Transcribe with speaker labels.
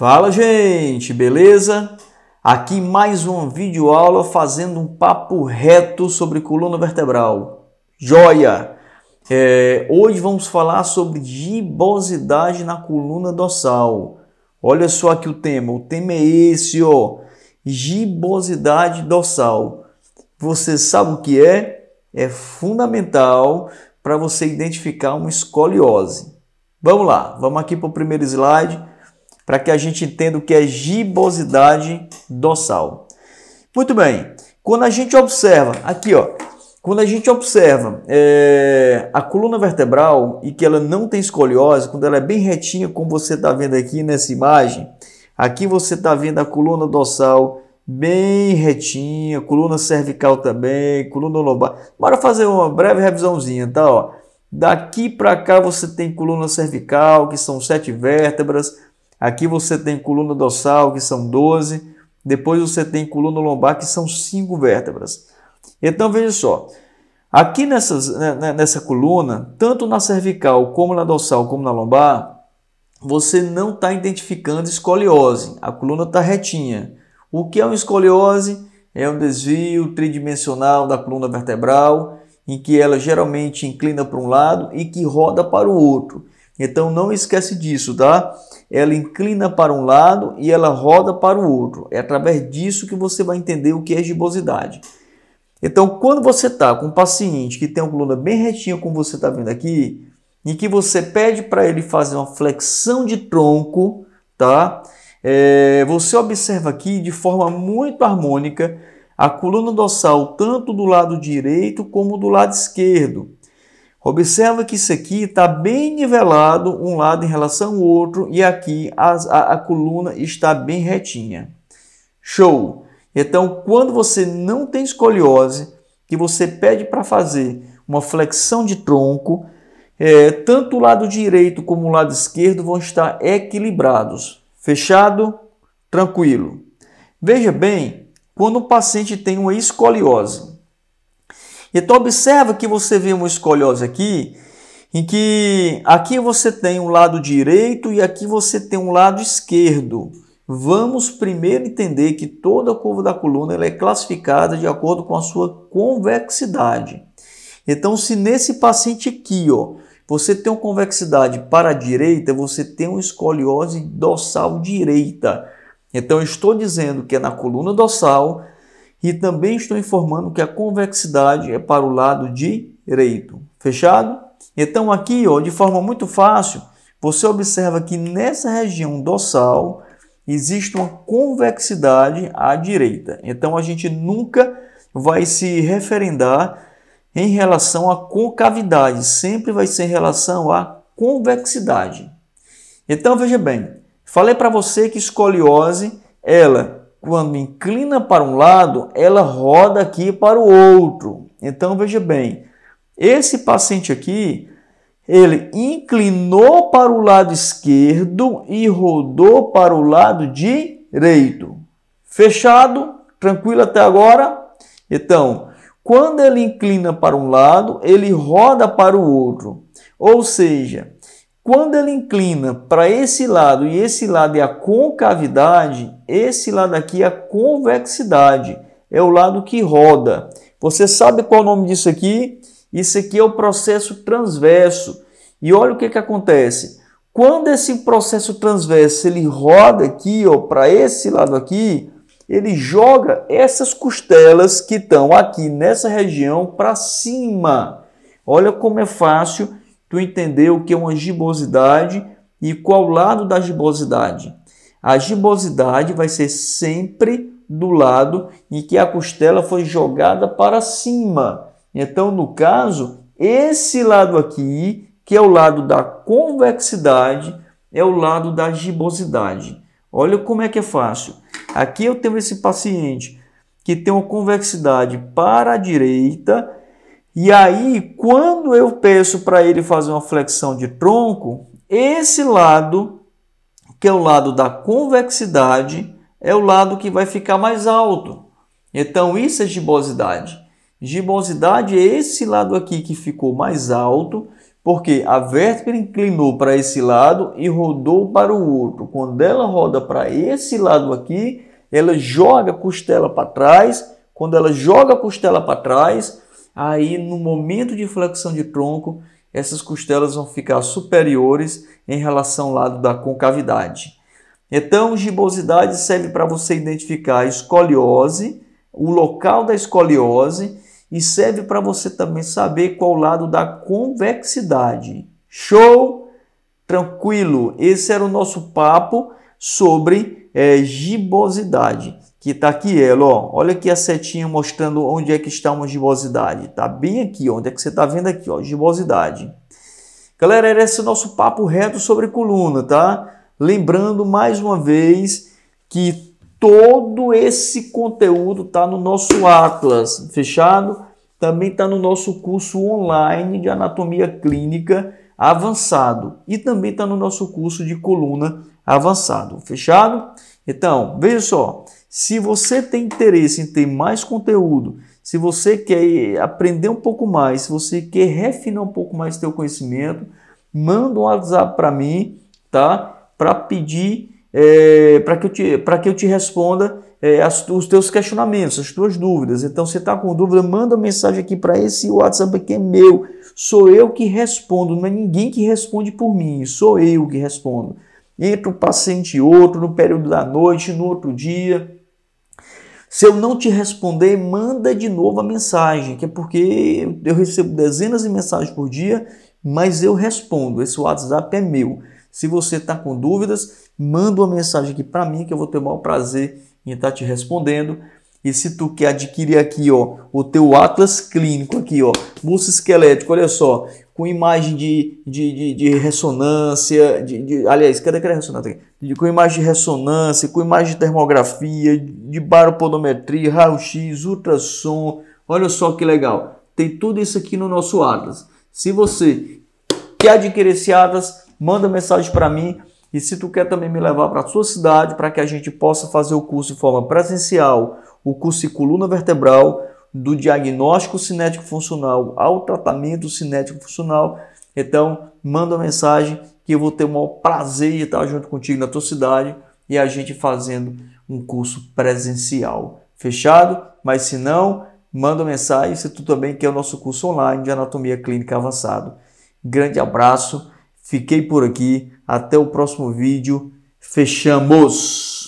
Speaker 1: Fala gente, beleza? Aqui mais uma videoaula fazendo um papo reto sobre coluna vertebral. Joia! É, hoje vamos falar sobre gibosidade na coluna dorsal. Olha só aqui o tema, o tema é esse, ó. Gibosidade dorsal. Você sabe o que é? É fundamental para você identificar uma escoliose. Vamos lá, vamos aqui para o primeiro slide para que a gente entenda o que é gibosidade dorsal. Muito bem, quando a gente observa, aqui ó, quando a gente observa é, a coluna vertebral e que ela não tem escoliose, quando ela é bem retinha, como você está vendo aqui nessa imagem, aqui você está vendo a coluna dorsal bem retinha, coluna cervical também, coluna lombar. Bora fazer uma breve revisãozinha, tá? Ó. Daqui para cá você tem coluna cervical, que são sete vértebras. Aqui você tem coluna dorsal, que são 12. Depois você tem coluna lombar, que são 5 vértebras. Então veja só. Aqui nessas, né, né, nessa coluna, tanto na cervical, como na dorsal, como na lombar, você não está identificando escoliose. A coluna está retinha. O que é uma escoliose? É um desvio tridimensional da coluna vertebral, em que ela geralmente inclina para um lado e que roda para o outro. Então não esquece disso, tá? Ela inclina para um lado e ela roda para o outro. É através disso que você vai entender o que é gibosidade. Então, quando você está com um paciente que tem uma coluna bem retinha, como você está vendo aqui, em que você pede para ele fazer uma flexão de tronco, tá? É, você observa aqui de forma muito harmônica a coluna dorsal tanto do lado direito como do lado esquerdo. Observa que isso aqui está bem nivelado um lado em relação ao outro e aqui a, a, a coluna está bem retinha. Show! Então, quando você não tem escoliose, que você pede para fazer uma flexão de tronco, é, tanto o lado direito como o lado esquerdo vão estar equilibrados. Fechado? Tranquilo. Veja bem, quando o paciente tem uma escoliose, então observa que você vê uma escoliose aqui, em que aqui você tem um lado direito e aqui você tem um lado esquerdo. Vamos primeiro entender que toda a curva da coluna é classificada de acordo com a sua convexidade. Então, se nesse paciente aqui, ó, você tem uma convexidade para a direita, você tem uma escoliose dorsal direita. Então, estou dizendo que é na coluna dorsal e também estou informando que a convexidade é para o lado direito. Fechado? Então aqui, ó, de forma muito fácil, você observa que nessa região dorsal existe uma convexidade à direita. Então a gente nunca vai se referendar em relação à concavidade, sempre vai ser em relação à convexidade. Então veja bem, falei para você que escoliose ela quando inclina para um lado, ela roda aqui para o outro. Então veja bem, esse paciente aqui, ele inclinou para o lado esquerdo e rodou para o lado direito. Fechado? Tranquilo até agora? Então, quando ele inclina para um lado, ele roda para o outro. Ou seja, quando ele inclina para esse lado e esse lado é a concavidade, esse lado aqui é a convexidade, é o lado que roda. Você sabe qual é o nome disso aqui? Isso aqui é o processo transverso. E olha o que, que acontece. Quando esse processo transverso ele roda aqui, ó, para esse lado aqui, ele joga essas costelas que estão aqui nessa região para cima. Olha como é fácil tu entender o que é uma gibosidade e qual lado da gibosidade. A gibosidade vai ser sempre do lado em que a costela foi jogada para cima. Então, no caso, esse lado aqui, que é o lado da convexidade, é o lado da gibosidade. Olha como é que é fácil. Aqui eu tenho esse paciente que tem uma convexidade para a direita e aí, quando eu peço para ele fazer uma flexão de tronco, esse lado, que é o lado da convexidade, é o lado que vai ficar mais alto. Então, isso é gibosidade. Gibosidade é esse lado aqui que ficou mais alto, porque a vértebra inclinou para esse lado e rodou para o outro. Quando ela roda para esse lado aqui, ela joga a costela para trás. Quando ela joga a costela para trás, aí no momento de flexão de tronco, essas costelas vão ficar superiores em relação ao lado da concavidade. Então, gibosidade serve para você identificar a escoliose, o local da escoliose e serve para você também saber qual o lado da convexidade. Show? Tranquilo. Esse era o nosso papo sobre é, gibosidade que está aqui ela, ó. olha aqui a setinha mostrando onde é que está uma gibosidade, Está bem aqui, onde é que você está vendo aqui, ó, gibosidade. Galera, era esse nosso papo reto sobre coluna, tá? Lembrando mais uma vez que todo esse conteúdo está no nosso Atlas, fechado? Também está no nosso curso online de anatomia clínica avançado e também está no nosso curso de coluna avançado, fechado? Então, veja só, se você tem interesse em ter mais conteúdo, se você quer aprender um pouco mais, se você quer refinar um pouco mais seu conhecimento, manda um WhatsApp para mim, tá? Para pedir, é, para que, eu te, que eu te responda é, as, os teus questionamentos, as tuas dúvidas. Então, se está com dúvida, manda uma mensagem aqui para esse WhatsApp que é meu. Sou eu que respondo, não é ninguém que responde por mim, sou eu que respondo. Entre um paciente e outro, no período da noite, no outro dia se eu não te responder, manda de novo a mensagem, que é porque eu recebo dezenas de mensagens por dia, mas eu respondo. Esse WhatsApp é meu. Se você está com dúvidas, manda uma mensagem aqui para mim que eu vou ter o maior prazer em estar tá te respondendo. E se tu quer adquirir aqui, ó, o teu atlas clínico aqui, ó, músculo esquelético, olha só, com imagem de, de, de, de ressonância, de, de, aliás, cadê aquela ressonância De, com imagem de ressonância, com imagem de termografia, de baropodometria, raio-x, ultrassom. Olha só que legal. Tem tudo isso aqui no nosso Atlas. Se você quer adquirir esse Atlas, manda mensagem para mim. E se tu quer também me levar para a sua cidade para que a gente possa fazer o curso de forma presencial, o curso de coluna vertebral, do diagnóstico cinético funcional ao tratamento cinético funcional. Então, manda uma mensagem que eu vou ter o maior prazer de estar junto contigo na tua cidade e a gente fazendo um curso presencial. Fechado? Mas se não, manda uma mensagem se tu também quer o nosso curso online de anatomia clínica avançado. Grande abraço, fiquei por aqui, até o próximo vídeo. Fechamos!